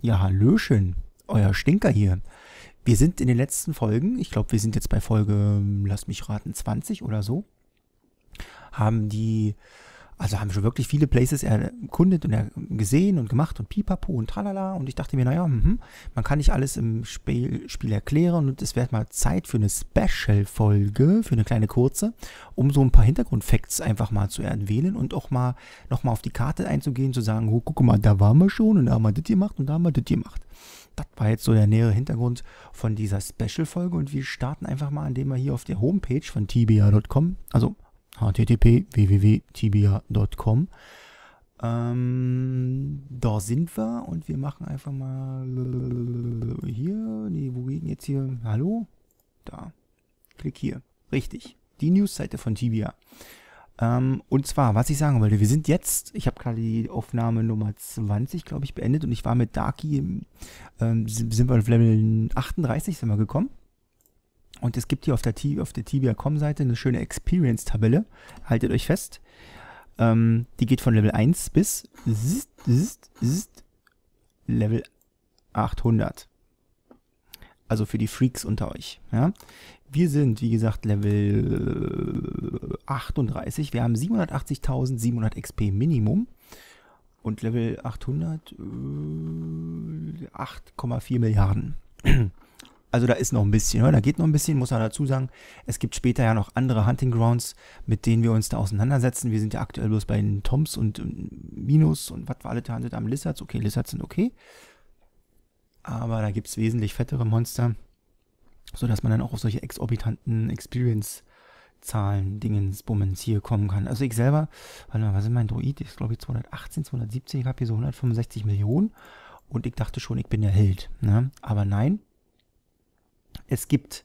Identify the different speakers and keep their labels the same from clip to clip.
Speaker 1: Ja, Hallöchen, euer Stinker hier. Wir sind in den letzten Folgen, ich glaube, wir sind jetzt bei Folge, hm, lass mich raten, 20 oder so, haben die also haben schon wirklich viele Places erkundet und gesehen und gemacht und pipapo und tralala. Und ich dachte mir, naja, mh, man kann nicht alles im Spiel, Spiel erklären und es wäre mal Zeit für eine Special-Folge, für eine kleine kurze, um so ein paar Hintergrundfacts einfach mal zu erwähnen und auch mal nochmal auf die Karte einzugehen, zu sagen, oh, guck mal, da waren wir schon und da haben wir das gemacht und da haben wir das gemacht. Das war jetzt so der nähere Hintergrund von dieser Special-Folge und wir starten einfach mal, indem wir hier auf der Homepage von tibia.com, also http www.tibia.com. Ähm, da sind wir und wir machen einfach mal hier, nee, wo geht denn jetzt hier? Hallo? Da. Klick hier. Richtig. Die Newsseite von Tibia. Ähm, und zwar, was ich sagen wollte, wir sind jetzt, ich habe gerade die Aufnahme Nummer 20, glaube ich, beendet und ich war mit Darky, ähm, sind wir auf Level 38, sind wir gekommen. Und es gibt hier auf der, auf der tibia.com-Seite eine schöne Experience-Tabelle. Haltet euch fest. Ähm, die geht von Level 1 bis zzt, zzt, zzt, Level 800. Also für die Freaks unter euch. Ja? Wir sind, wie gesagt, Level 38. Wir haben 780.700 XP Minimum. Und Level 800, äh, 8,4 Milliarden also da ist noch ein bisschen, ne, da geht noch ein bisschen, muss man dazu sagen. Es gibt später ja noch andere Hunting Grounds, mit denen wir uns da auseinandersetzen. Wir sind ja aktuell bloß bei den Toms und Minus und was war alle gehandelt haben. Lizards, okay, Lizards sind okay. Aber da gibt es wesentlich fettere Monster, sodass man dann auch auf solche exorbitanten Experience-Zahlen, Dingens, Bummens hier kommen kann. Also ich selber, warte mal, was ist mein Droid? Ich glaube, ich 218, 217, ich habe hier so 165 Millionen. Und ich dachte schon, ich bin der Held. Ne? Aber nein, es gibt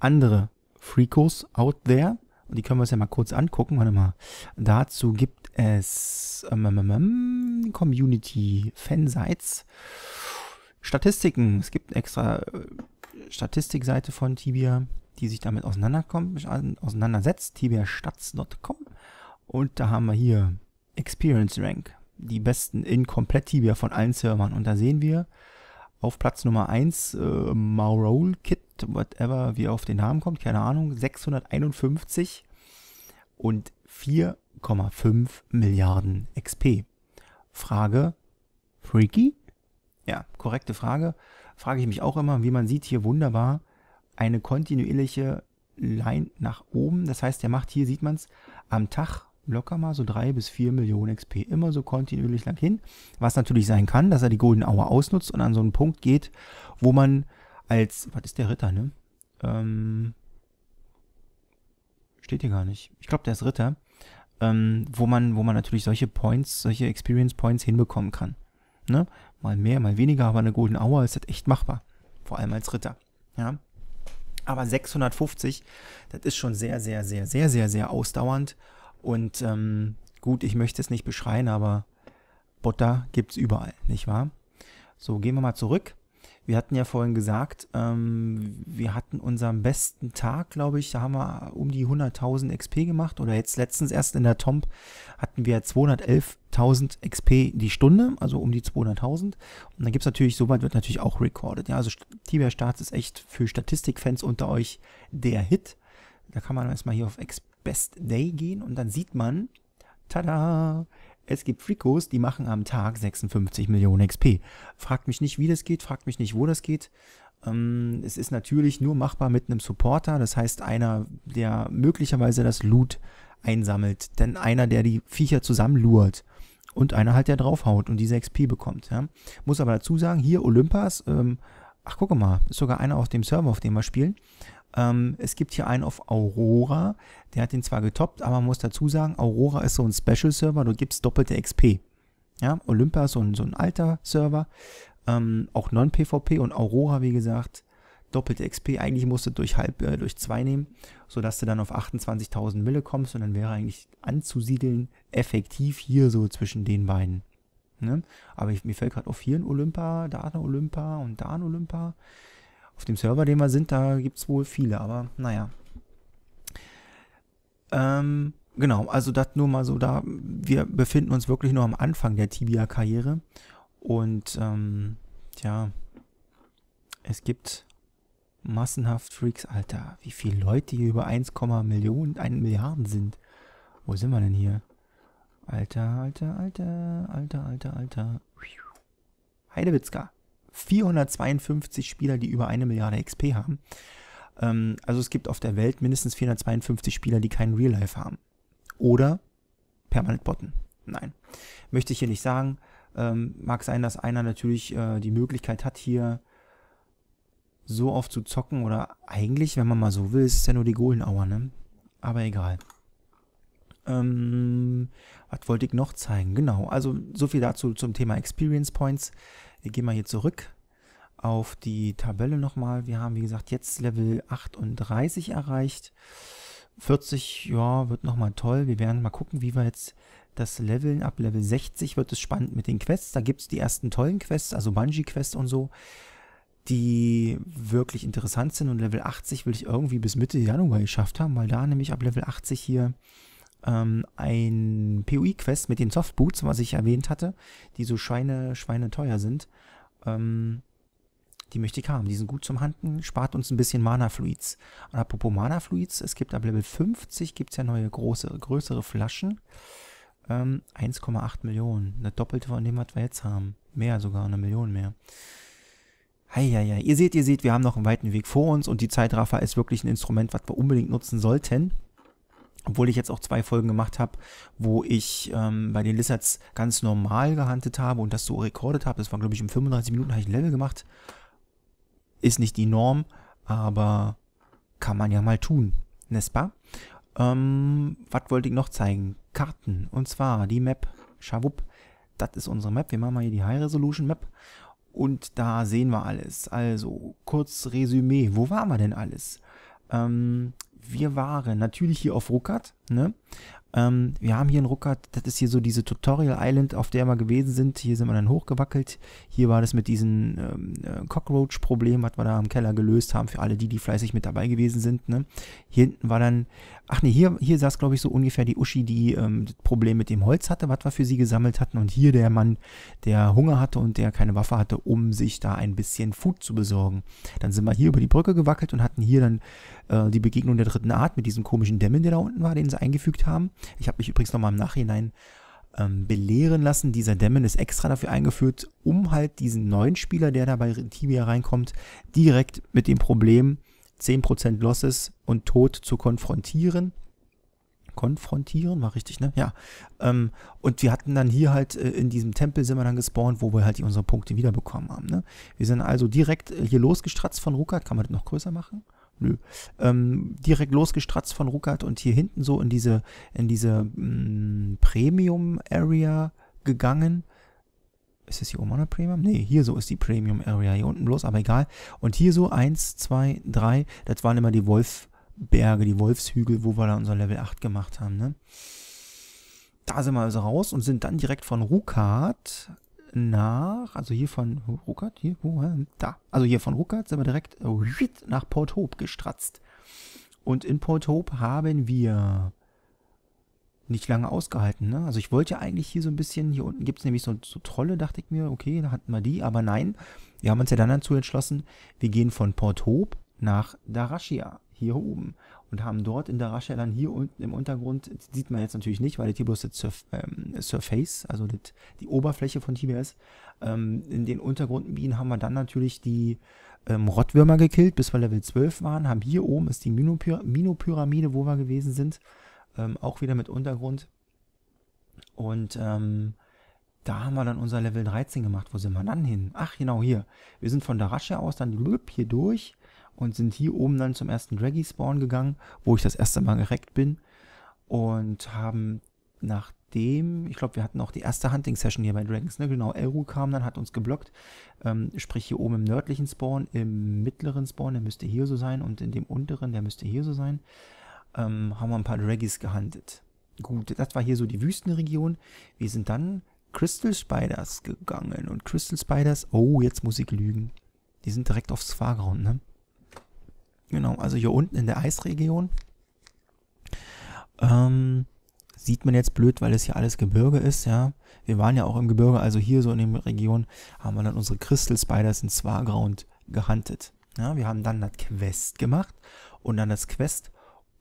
Speaker 1: andere Freakos out there. Und die können wir uns ja mal kurz angucken. Warte mal. Dazu gibt es ähm, ähm, ähm, ähm Community-Fansites. Statistiken. Es gibt eine extra äh, Statistikseite von Tibia, die sich damit auseinandersetzt. tibiastats.com. Und da haben wir hier Experience Rank. Die besten in komplett Tibia von allen Servern. Und da sehen wir, auf Platz Nummer 1 äh, Maurol Kit, whatever, wie er auf den Namen kommt, keine Ahnung, 651 und 4,5 Milliarden XP. Frage, freaky? Ja, korrekte Frage. Frage ich mich auch immer, wie man sieht hier wunderbar, eine kontinuierliche Line nach oben. Das heißt, er macht hier, sieht man es, am Tag locker mal so drei bis vier Millionen XP immer so kontinuierlich lang hin. Was natürlich sein kann, dass er die Golden Hour ausnutzt und an so einen Punkt geht, wo man als, was ist der Ritter, ne? Ähm, steht hier gar nicht. Ich glaube, der ist Ritter. Ähm, wo man, wo man natürlich solche Points, solche Experience Points hinbekommen kann. Ne? Mal mehr, mal weniger, aber eine Golden Hour ist das halt echt machbar. Vor allem als Ritter. Ja. Aber 650, das ist schon sehr, sehr, sehr, sehr, sehr, sehr ausdauernd. Und ähm, gut, ich möchte es nicht beschreien, aber Butter gibt es überall, nicht wahr? So, gehen wir mal zurück. Wir hatten ja vorhin gesagt, ähm, wir hatten unseren besten Tag, glaube ich. Da haben wir um die 100.000 XP gemacht. Oder jetzt letztens erst in der Tomp hatten wir 211.000 XP die Stunde, also um die 200.000. Und dann gibt es natürlich, soweit wird natürlich auch recorded. Ja, also Tiber Starts ist echt für Statistikfans unter euch der Hit. Da kann man erstmal hier auf XP Best Day gehen und dann sieht man, tada, es gibt Freakos, die machen am Tag 56 Millionen XP. Fragt mich nicht, wie das geht, fragt mich nicht, wo das geht. Ähm, es ist natürlich nur machbar mit einem Supporter, das heißt einer, der möglicherweise das Loot einsammelt, denn einer, der die Viecher zusammenlurt und einer halt, der draufhaut und diese XP bekommt. Ja. Muss aber dazu sagen, hier Olympas, ähm, ach guck mal, ist sogar einer auf dem Server, auf dem wir spielen, ähm, es gibt hier einen auf Aurora, der hat den zwar getoppt, aber man muss dazu sagen, Aurora ist so ein Special-Server, du gibst doppelte XP. Ja, Olympia ist so ein, so ein alter Server, ähm, auch Non-PvP und Aurora, wie gesagt, doppelte XP. Eigentlich musst du durch halb, äh, durch zwei nehmen, sodass du dann auf 28.000 Mille kommst und dann wäre eigentlich anzusiedeln effektiv hier so zwischen den beiden. Ne? Aber ich, mir fällt gerade auf, hier ein Olympa, da ein Olympa und da ein Olympa. Auf dem Server, den wir sind, da gibt es wohl viele, aber naja. Ähm, genau, also das nur mal so da. Wir befinden uns wirklich nur am Anfang der Tibia-Karriere. Und ähm, tja, es gibt massenhaft Freaks. Alter, wie viele Leute hier über 1, Millionen, 1 Milliarden sind. Wo sind wir denn hier? Alter, alter, alter, alter, alter, alter. Heidewitzka. 452 Spieler, die über eine Milliarde XP haben. Ähm, also es gibt auf der Welt mindestens 452 Spieler, die keinen Real Life haben. Oder permanent Botten. Nein, möchte ich hier nicht sagen. Ähm, mag sein, dass einer natürlich äh, die Möglichkeit hat, hier so oft zu zocken oder eigentlich, wenn man mal so will, ist es ja nur die Golden Hour, ne? Aber egal. Ähm, was wollte ich noch zeigen? Genau, also so viel dazu zum Thema Experience Points. Wir gehen mal hier zurück auf die Tabelle nochmal. Wir haben, wie gesagt, jetzt Level 38 erreicht. 40, ja, wird nochmal toll. Wir werden mal gucken, wie wir jetzt das Leveln ab Level 60 wird es spannend mit den Quests. Da gibt es die ersten tollen Quests, also Bungee-Quests und so, die wirklich interessant sind. Und Level 80 will ich irgendwie bis Mitte Januar geschafft haben, weil da nämlich ab Level 80 hier ähm, ein POI-Quest mit den Softboots, was ich erwähnt hatte, die so Schweine, Schweine teuer sind. Ähm, die möchte ich haben. Die sind gut zum Handen, spart uns ein bisschen Mana-Fluids. apropos Mana-Fluids, es gibt ab Level 50 gibt's ja neue große, größere Flaschen. Ähm, 1,8 Millionen. Eine doppelte von dem, was wir jetzt haben. Mehr sogar, eine Million mehr. Heieiei. Ihr seht, ihr seht, wir haben noch einen weiten Weg vor uns und die Zeitraffer ist wirklich ein Instrument, was wir unbedingt nutzen sollten obwohl ich jetzt auch zwei Folgen gemacht habe, wo ich ähm, bei den Lizards ganz normal gehandelt habe und das so rekordet habe. Das war, glaube ich, um 35 Minuten habe ich ein Level gemacht. Ist nicht die Norm, aber kann man ja mal tun, n'est pas? Ähm, was wollte ich noch zeigen? Karten. Und zwar die Map Schawupp. Das ist unsere Map. Wir machen mal hier die High Resolution Map. Und da sehen wir alles. Also, kurz Resümee. Wo waren wir denn alles? Ähm, wir waren natürlich hier auf Ruckert, Ne? Ähm, wir haben hier einen Ruckert, das ist hier so diese Tutorial Island, auf der wir gewesen sind. Hier sind wir dann hochgewackelt. Hier war das mit diesem ähm, äh, Cockroach-Problem, was wir da im Keller gelöst haben, für alle die, die fleißig mit dabei gewesen sind. Ne? Hier hinten war dann, ach nee, hier, hier saß, glaube ich, so ungefähr die Uschi, die ähm, das Problem mit dem Holz hatte, was wir für sie gesammelt hatten. Und hier der Mann, der Hunger hatte und der keine Waffe hatte, um sich da ein bisschen Food zu besorgen. Dann sind wir hier über die Brücke gewackelt und hatten hier dann äh, die Begegnung der dritten Art mit diesem komischen Dämmen, der da unten war, den sie eingefügt haben. Ich habe mich übrigens nochmal im Nachhinein ähm, belehren lassen. Dieser Demon ist extra dafür eingeführt, um halt diesen neuen Spieler, der da bei Tibia reinkommt, direkt mit dem Problem 10% Losses und Tod zu konfrontieren. Konfrontieren, war richtig, ne? Ja. Ähm, und wir hatten dann hier halt äh, in diesem Tempel sind wir dann gespawnt, wo wir halt unsere Punkte wiederbekommen haben. Ne? Wir sind also direkt äh, hier losgestratzt von Ruckert. Kann man das noch größer machen? Nö. Ähm, direkt losgestratzt von Ruckert und hier hinten so in diese, in diese mm, Premium-Area gegangen. Ist das hier oben auch eine Premium? Nee, hier so ist die Premium Area. Hier unten bloß, aber egal. Und hier so 1, 2, 3. Das waren immer die Wolfberge, die Wolfshügel, wo wir da unser Level 8 gemacht haben. Ne? Da sind wir also raus und sind dann direkt von Rukat nach, also hier von Ruckert, hier, da. Also hier von Ruckert sind wir direkt äh, nach Port Hope gestratzt. Und in Port Hope haben wir nicht lange ausgehalten. Ne? Also ich wollte ja eigentlich hier so ein bisschen, hier unten gibt es nämlich so, so, Trolle, dachte ich mir, okay, da hatten wir die, aber nein, wir haben uns ja dann dazu entschlossen, wir gehen von Port Hope nach Darashia, hier oben und haben dort in der Rasche dann hier unten im Untergrund, sieht man jetzt natürlich nicht, weil das hier bloß das Surf, ähm, Surface, also das, die Oberfläche von TBS, ähm, in den Untergrundminen haben wir dann natürlich die ähm, Rottwürmer gekillt, bis wir Level 12 waren, haben hier oben ist die Minopyramide, wo wir gewesen sind, ähm, auch wieder mit Untergrund und ähm, da haben wir dann unser Level 13 gemacht. Wo sind wir dann hin? Ach, genau hier. Wir sind von der Rasche aus dann hier durch und sind hier oben dann zum ersten Draggy Spawn gegangen, wo ich das erste Mal gereckt bin und haben nachdem, ich glaube, wir hatten auch die erste Hunting-Session hier bei Dragons, ne? Genau, Elru kam dann, hat uns geblockt. Ähm, sprich, hier oben im nördlichen Spawn, im mittleren Spawn, der müsste hier so sein, und in dem unteren, der müsste hier so sein, ähm, haben wir ein paar Draggies gehandelt. Gut, das war hier so die Wüstenregion. Wir sind dann Crystal Spiders gegangen. Und Crystal Spiders, oh, jetzt muss ich lügen. Die sind direkt aufs Fahrground, ne? Genau, also hier unten in der Eisregion ähm, sieht man jetzt blöd, weil es hier alles Gebirge ist, ja. Wir waren ja auch im Gebirge, also hier so in der Region haben wir dann unsere Crystal Spiders in Swarground gehuntet. Ja, wir haben dann das Quest gemacht und dann das Quest,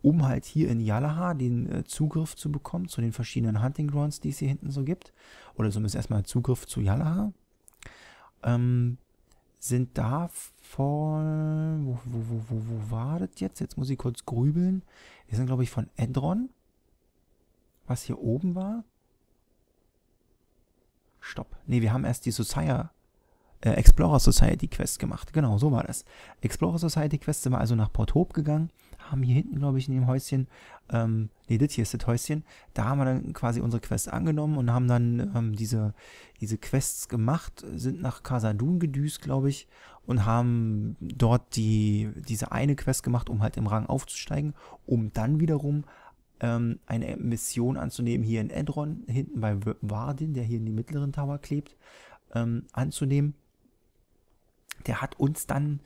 Speaker 1: um halt hier in Yalaha den äh, Zugriff zu bekommen zu den verschiedenen Hunting Grounds, die es hier hinten so gibt. Oder zumindest erstmal Zugriff zu Yalaha. Ähm, sind davon... Wo, wo, wo, wo, wo war das jetzt? Jetzt muss ich kurz grübeln. Wir sind, glaube ich, von Edron. Was hier oben war. Stopp. Ne, wir haben erst die Society... Äh, Explorer Society Quest gemacht. Genau, so war das. Explorer Society Quest sind wir also nach Port Hope gegangen haben hier hinten, glaube ich, in dem Häuschen, ähm, nee, das hier ist das Häuschen, da haben wir dann quasi unsere Quest angenommen und haben dann ähm, diese, diese Quests gemacht, sind nach Casadun gedüst, glaube ich, und haben dort die, diese eine Quest gemacht, um halt im Rang aufzusteigen, um dann wiederum ähm, eine Mission anzunehmen, hier in Edron, hinten bei Wardin, der hier in die mittleren Tower klebt, ähm, anzunehmen. Der hat uns dann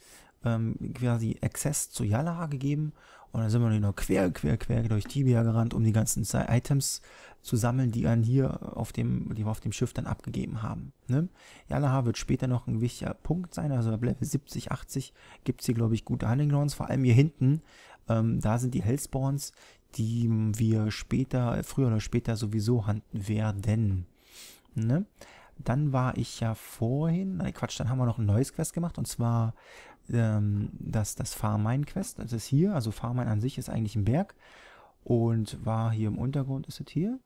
Speaker 1: ähm, quasi Access zu Yala gegeben und dann sind wir nur quer, quer, quer durch Tibia gerannt, um die ganzen Items zu sammeln, die dann hier auf dem, die wir auf dem Schiff dann abgegeben haben. Ne? Yalaha wird später noch ein wichtiger Punkt sein, also ab Level 70, 80 gibt es hier, glaube ich, gute Hunting Grounds, vor allem hier hinten, ähm, da sind die Hellspawns, die wir später, früher oder später sowieso handeln werden. Ne? Dann war ich ja vorhin, nein Quatsch, dann haben wir noch ein neues Quest gemacht und zwar ähm, das, das Farmine-Quest. Das ist hier, also Farmine an sich ist eigentlich ein Berg und war hier im Untergrund, ist es hier?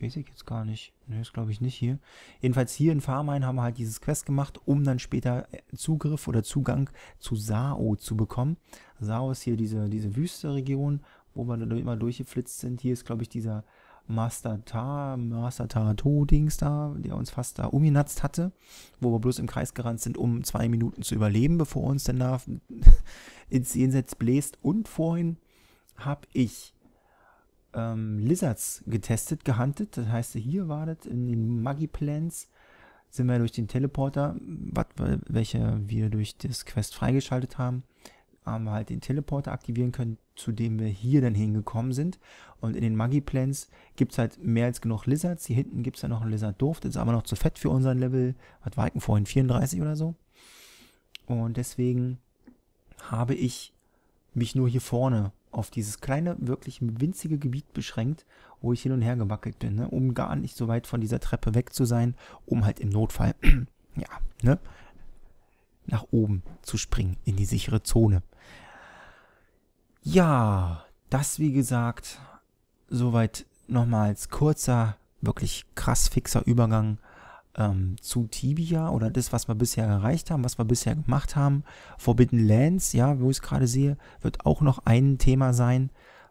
Speaker 1: Weiß ich jetzt gar nicht. Ne, ist glaube ich nicht hier. Jedenfalls hier in Farmine haben wir halt dieses Quest gemacht, um dann später äh, Zugriff oder Zugang zu Sao zu bekommen. Sao ist hier diese, diese Wüste-Region, wo wir dann immer durchgeflitzt sind. Hier ist glaube ich dieser Master Ta, Master Ta To Dings da, der uns fast da umgenatzt hatte, wo wir bloß im Kreis gerannt sind, um zwei Minuten zu überleben, bevor uns der Nerv ins Jenseits bläst. Und vorhin habe ich ähm, Lizards getestet, gehuntet. Das heißt, hier wartet in den Muggy Plants sind wir durch den Teleporter, wat, welche wir durch das Quest freigeschaltet haben, haben wir halt den Teleporter aktivieren können zu dem wir hier dann hingekommen sind. Und in den Maggi-Plans gibt es halt mehr als genug Lizards. Hier hinten gibt es ja noch einen Lizard-Duft, ist aber noch zu fett für unseren Level. Was war ich denn vorhin? 34 oder so? Und deswegen habe ich mich nur hier vorne auf dieses kleine, wirklich winzige Gebiet beschränkt, wo ich hin und her gewackelt bin, ne? um gar nicht so weit von dieser Treppe weg zu sein, um halt im Notfall, ja, ne, nach oben zu springen in die sichere Zone. Ja, das wie gesagt, soweit nochmals kurzer, wirklich krass fixer Übergang ähm, zu Tibia oder das, was wir bisher erreicht haben, was wir bisher gemacht haben. Forbidden Lands, ja, wo ich es gerade sehe, wird auch noch ein Thema sein,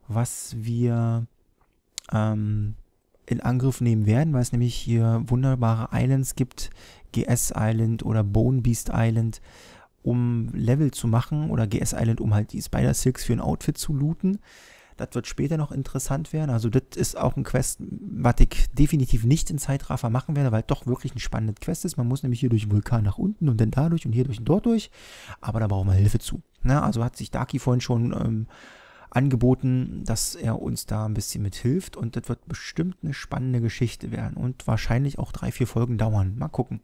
Speaker 1: was wir ähm, in Angriff nehmen werden, weil es nämlich hier wunderbare Islands gibt, GS Island oder Bone Beast Island, um Level zu machen oder GS Island, um halt die Spider Silks für ein Outfit zu looten. Das wird später noch interessant werden. Also, das ist auch ein Quest, was ich definitiv nicht in Zeitraffer machen werde, weil es doch wirklich ein spannendes Quest ist. Man muss nämlich hier durch den Vulkan nach unten und dann dadurch und hier durch und dort durch. Aber da brauchen wir Hilfe zu. Na, also hat sich Daki vorhin schon ähm, angeboten, dass er uns da ein bisschen mithilft. und das wird bestimmt eine spannende Geschichte werden und wahrscheinlich auch drei, vier Folgen dauern. Mal gucken.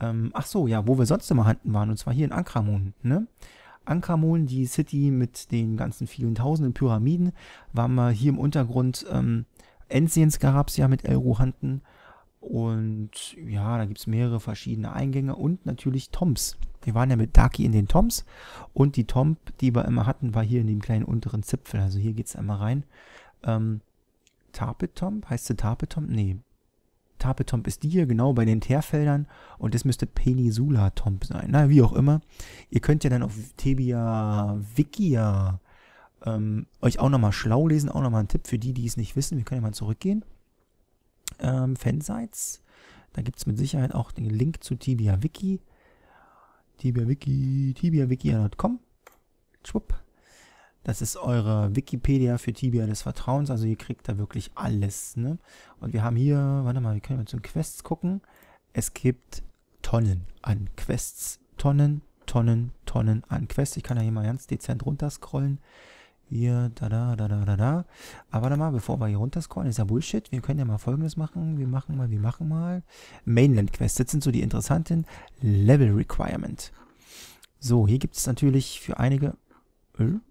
Speaker 1: Ähm, ach so, ja, wo wir sonst immer handen waren, und zwar hier in Ankramun. Ne? Ankramun, die City mit den ganzen vielen tausenden Pyramiden, waren wir hier im Untergrund ähm, Ensiens gab es ja mit El Ruhanten. Und ja, da gibt es mehrere verschiedene Eingänge und natürlich Toms. Wir waren ja mit Daki in den Toms und die Tomb, die wir immer hatten, war hier in dem kleinen unteren Zipfel. Also hier geht es einmal rein. Ähm, Tarpetomb? Heißt sie Tarpetomb? Nee, Tapetomp ist die hier, genau bei den Teerfeldern. Und das müsste Penisula tomp sein. Na, wie auch immer. Ihr könnt ja dann auf Tebia Wikia ähm, euch auch nochmal schlau lesen. Auch nochmal ein Tipp für die, die es nicht wissen. Wir können ja mal zurückgehen. Ähm, Fansites. Da gibt es mit Sicherheit auch den Link zu Tibia Wiki. Tibia Wiki, tibiawiki.com. Schwupp. Das ist eure Wikipedia für Tibia des Vertrauens, also ihr kriegt da wirklich alles. Ne? Und wir haben hier, warte mal, wir können mal zum Quests gucken. Es gibt Tonnen an Quests, Tonnen, Tonnen, Tonnen an Quests. Ich kann da hier mal ganz dezent runterscrollen. Hier, da, da, da, da, da, da. Aber warte mal, bevor wir hier runterscrollen, ist ja Bullshit. Wir können ja mal Folgendes machen. Wir machen mal, wir machen mal. Mainland Quests, das sind so die interessanten. Level Requirement. So, hier gibt es natürlich für einige... Öl? Äh,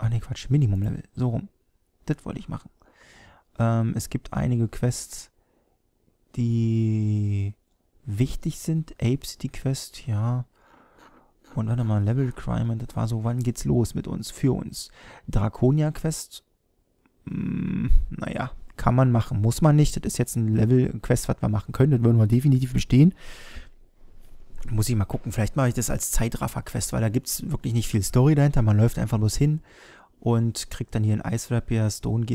Speaker 1: Ah ne, Quatsch, Minimum-Level. So rum. Das wollte ich machen. Ähm, es gibt einige Quests, die wichtig sind. Ape City Quest, ja. Und dann nochmal Level Crime, und das war so, wann geht's los mit uns, für uns? Draconia Quest, mh, hm, naja, kann man machen, muss man nicht. Das ist jetzt ein Level Quest, was wir machen können, das würden wir definitiv bestehen. Muss ich mal gucken. Vielleicht mache ich das als Zeitraffer-Quest, weil da gibt es wirklich nicht viel Story dahinter. Man läuft einfach bloß hin und kriegt dann hier ein Eisflappier, Stone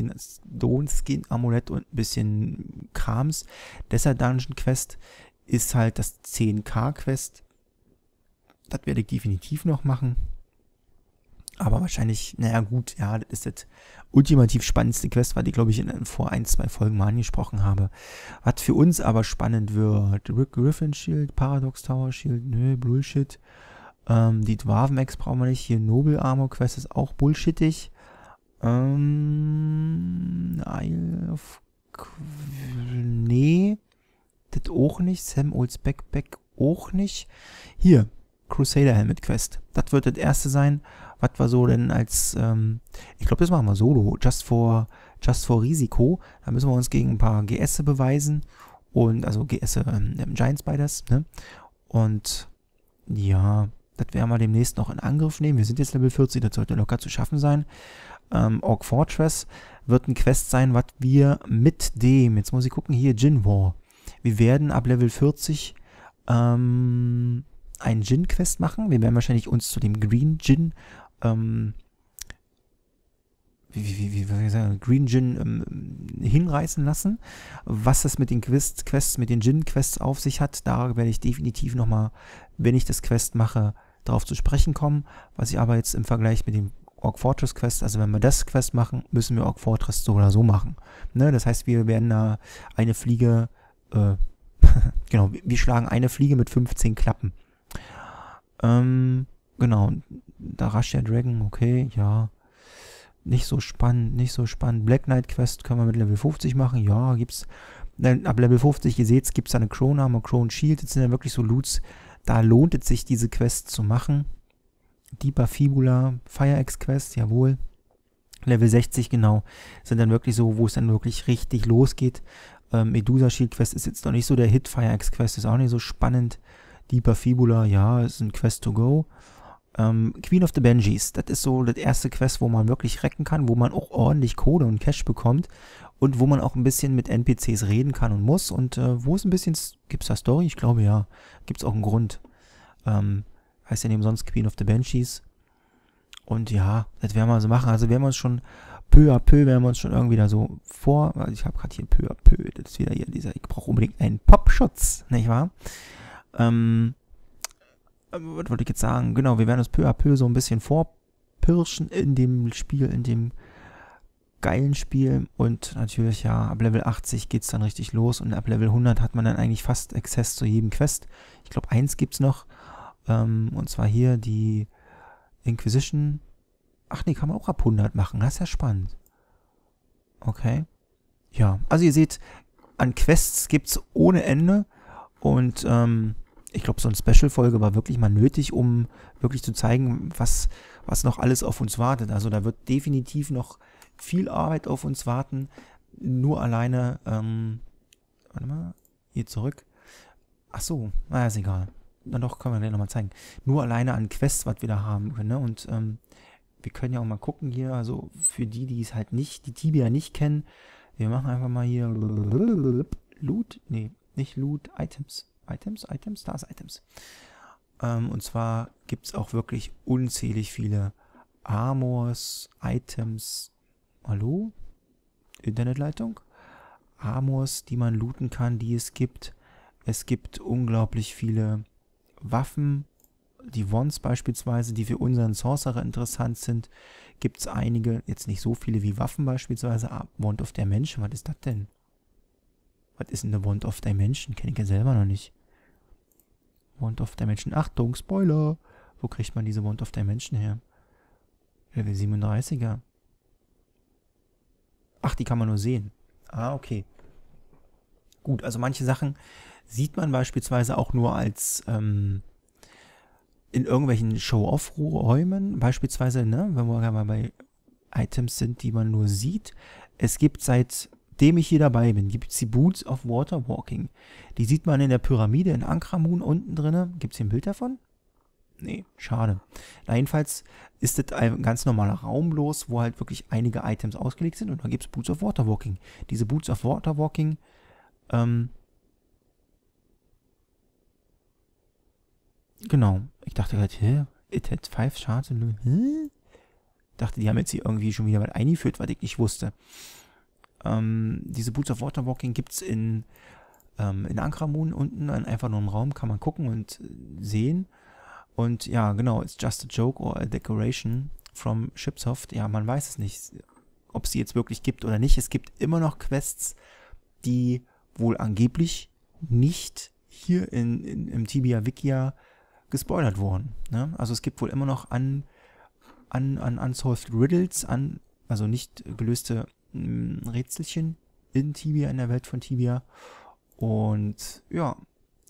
Speaker 1: Stone Skin Amulett und ein bisschen Krams. Deshalb Dungeon Quest ist halt das 10K Quest. Das werde ich definitiv noch machen. Aber wahrscheinlich, naja, gut, ja, das ist das ultimativ spannendste Quest, war die, glaube ich, in, vor ein, zwei Folgen mal angesprochen habe. Was für uns aber spannend wird: Rick Griffin Shield, Paradox Tower Shield, nö, Bullshit. Ähm, die Dwarven-Ex brauchen wir nicht. Hier Noble Armor Quest ist auch bullshittig. Ähm, Isle of Nee, das auch nicht. Sam Olds Backpack auch nicht. Hier, Crusader Helmet Quest. Das wird das erste sein, was war so denn als, ähm, ich glaube, das machen wir solo, just for, just for Risiko. Da müssen wir uns gegen ein paar GS beweisen. Und, also GS, ähm, ähm, Giant Spiders, ne? Und, ja, das werden wir demnächst noch in Angriff nehmen. Wir sind jetzt Level 40, das sollte locker zu schaffen sein. Ähm, Orc Fortress wird ein Quest sein, was wir mit dem, jetzt muss ich gucken, hier Gin War. Wir werden ab Level 40 ähm, einen Jin-Quest machen. Wir werden wahrscheinlich uns zu dem Green Jin ähm, wie, wie, wie, wie sagen, Green Gin ähm, hinreißen lassen. Was das mit den Quest, Quests, mit den Gin-Quests auf sich hat, da werde ich definitiv nochmal, wenn ich das Quest mache, darauf zu sprechen kommen. Was ich aber jetzt im Vergleich mit dem Orc Fortress Quest, also wenn wir das Quest machen, müssen wir Orc Fortress so oder so machen. Ne? Das heißt, wir werden da eine Fliege, äh, genau, wir schlagen eine Fliege mit 15 Klappen. Ähm, genau, da Darashia Dragon, okay, ja. Nicht so spannend, nicht so spannend. Black Knight Quest können wir mit Level 50 machen, ja, gibt's. Dann ab Level 50, ihr seht's, gibt's da eine Krone Armor, Krone Shield, jetzt sind ja wirklich so Loots. Da lohnt es sich, diese Quest zu machen. Deeper Fibula, Fire X Quest, jawohl. Level 60 genau, sind dann wirklich so, wo es dann wirklich richtig losgeht. Ähm, Medusa Shield Quest ist jetzt noch nicht so der Hit, Fire X Quest ist auch nicht so spannend. Deeper Fibula, ja, ist ein Quest to go. Ähm, Queen of the Benjis, das ist so das erste Quest, wo man wirklich recken kann, wo man auch ordentlich Kohle und Cash bekommt und wo man auch ein bisschen mit NPCs reden kann und muss und äh, wo es ein bisschen, gibt's da Story? Ich glaube ja, gibt's auch einen Grund. Ähm, heißt ja neben sonst Queen of the Banshees. Und ja, das werden wir so machen. Also werden wir uns schon peu à peu, werden wir uns schon irgendwie da so vor. Also ich habe gerade hier peu à peu, das ist wieder hier dieser, ich brauche unbedingt einen Popschutz, nicht wahr? Ähm, äh, was wollte ich jetzt sagen? Genau, wir werden uns peu à peu so ein bisschen vorpirschen in dem Spiel, in dem geilen Spiel. Und natürlich, ja, ab Level 80 geht es dann richtig los. Und ab Level 100 hat man dann eigentlich fast Access zu jedem Quest. Ich glaube, eins gibt es noch. Ähm, und zwar hier die Inquisition. Ach nee, kann man auch ab 100 machen. Das ist ja spannend. Okay. Ja, also ihr seht, an Quests gibt es ohne Ende. Und ähm, ich glaube, so eine Special-Folge war wirklich mal nötig, um wirklich zu zeigen, was, was noch alles auf uns wartet. Also da wird definitiv noch viel Arbeit auf uns warten. Nur alleine, ähm, warte mal, hier zurück. Ach so, naja, ist egal. Na doch, können wir gleich nochmal zeigen. Nur alleine an Quests, was wir da haben können. Ne? Und ähm, wir können ja auch mal gucken hier, also für die, die es halt nicht, die Tibia nicht kennen, wir machen einfach mal hier Loot, nee, nicht Loot, Items. Items, Items, da ist Items. Ähm, und zwar gibt es auch wirklich unzählig viele Amors, Items. Hallo? Internetleitung? Amors, die man looten kann, die es gibt. Es gibt unglaublich viele Waffen, die Wands beispielsweise, die für unseren Sorcerer interessant sind, gibt es einige, jetzt nicht so viele wie Waffen beispielsweise, ah, Wand of Dimension, was ist das denn? Was ist denn eine Wand of Dimension? Kenne ich ja selber noch nicht. Wand of Dimension. Achtung, Spoiler! Wo kriegt man diese Wand of Dimension her? Level 37er. Ach, die kann man nur sehen. Ah, okay. Gut, also manche Sachen sieht man beispielsweise auch nur als ähm, in irgendwelchen Show-Off-Räumen. Beispielsweise, ne, wenn wir mal bei Items sind, die man nur sieht. Es gibt seit dem ich hier dabei bin, gibt es die Boots of Water Walking. Die sieht man in der Pyramide in Ankramun unten drinne. Gibt es hier ein Bild davon? Nee, schade. Na, jedenfalls ist das ein ganz normaler Raum los, wo halt wirklich einige Items ausgelegt sind und da gibt es Boots of Water Walking. Diese Boots of Water Walking, ähm, Genau. Ich dachte gerade, halt, hä? It had five charts. Hä? Dachte, die haben jetzt hier irgendwie schon wieder was eingeführt, was ich nicht wusste. Ähm, diese Boots of Water Walking gibt es in, ähm, in Ankramun unten, einfach nur im Raum, kann man gucken und äh, sehen. Und ja, genau, it's just a joke or a decoration from Shipsoft. Ja, man weiß es nicht, ob es die jetzt wirklich gibt oder nicht. Es gibt immer noch Quests, die wohl angeblich nicht hier in, in im Tibia Wikia gespoilert wurden. Ne? Also es gibt wohl immer noch an, an, an unsolved Riddles, an, also nicht gelöste Rätselchen in Tibia, in der Welt von Tibia. Und ja,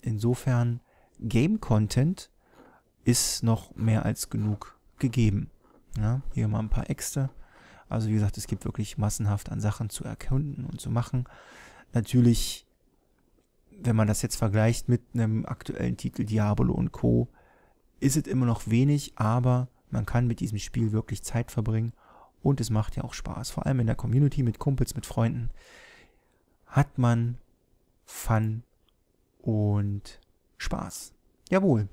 Speaker 1: insofern Game-Content ist noch mehr als genug gegeben. Ja, hier mal ein paar Äxte. Also wie gesagt, es gibt wirklich massenhaft an Sachen zu erkunden und zu machen. Natürlich, wenn man das jetzt vergleicht mit einem aktuellen Titel Diabolo und Co., ist es immer noch wenig, aber man kann mit diesem Spiel wirklich Zeit verbringen und es macht ja auch Spaß. Vor allem in der Community, mit Kumpels, mit Freunden hat man Fun und Spaß. Jawohl.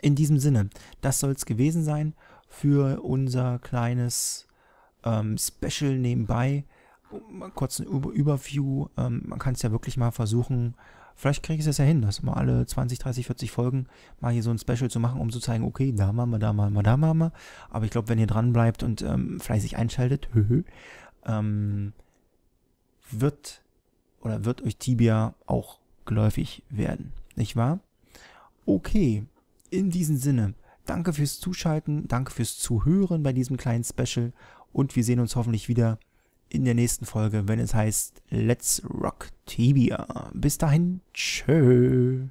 Speaker 1: In diesem Sinne, das soll es gewesen sein für unser kleines ähm, Special nebenbei. Kurz ein Über Overview. Ähm, man kann es ja wirklich mal versuchen, Vielleicht kriege ich es ja hin, dass mal alle 20, 30, 40 Folgen mal hier so ein Special zu machen, um zu zeigen, okay, da machen wir, da machen wir, da machen wir. Aber ich glaube, wenn ihr dran bleibt und ähm, fleißig einschaltet, ähm, wird oder wird euch Tibia auch geläufig werden. Nicht wahr? Okay, in diesem Sinne, danke fürs Zuschalten, danke fürs Zuhören bei diesem kleinen Special und wir sehen uns hoffentlich wieder in der nächsten Folge, wenn es heißt Let's Rock Tibia. Bis dahin, tschö.